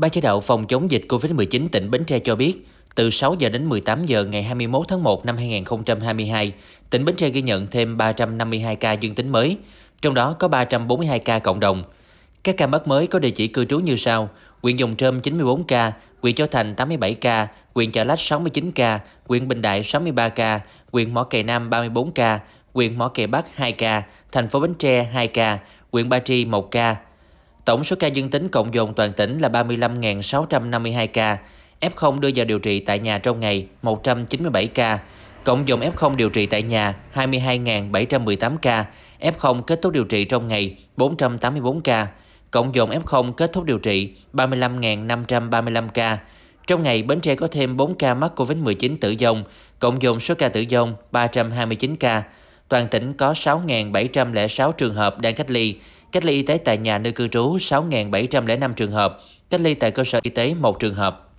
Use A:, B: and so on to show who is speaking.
A: Ban chỉ đạo phòng chống dịch COVID-19 tỉnh Bến Tre cho biết, từ 6 giờ đến 18 giờ ngày 21 tháng 1 năm 2022, tỉnh Bến Tre ghi nhận thêm 352 ca dương tính mới, trong đó có 342 ca cộng đồng. Các ca mắc mới có địa chỉ cư trú như sau: huyện Dòng Trơm 94 ca, huyện Châu Thành 87 ca, huyện Chợ Lách 69 ca, huyện Bình Đại 63 ca, huyện Mỏ Cày Nam 34 ca, huyện Mỏ Cày Bắc 2 ca, thành phố Bến Tre 2 ca, huyện Ba Tri 1 ca, Tổng số ca dương tính cộng dồn toàn tỉnh là 35.652 ca, F0 đưa vào điều trị tại nhà trong ngày 197 ca, cộng dồn F0 điều trị tại nhà 22.718 ca, F0 kết thúc điều trị trong ngày 484 ca, cộng dồn F0 kết thúc điều trị 35.535 ca. Trong ngày, Bến Tre có thêm 4 ca mắc COVID-19 tử vong, cộng dồn số ca tử vong 329 ca. Toàn tỉnh có 6.706 trường hợp đang cách ly, cách ly y tế tại nhà nơi cư trú 6.705 trường hợp, cách ly tại cơ sở y tế 1 trường hợp.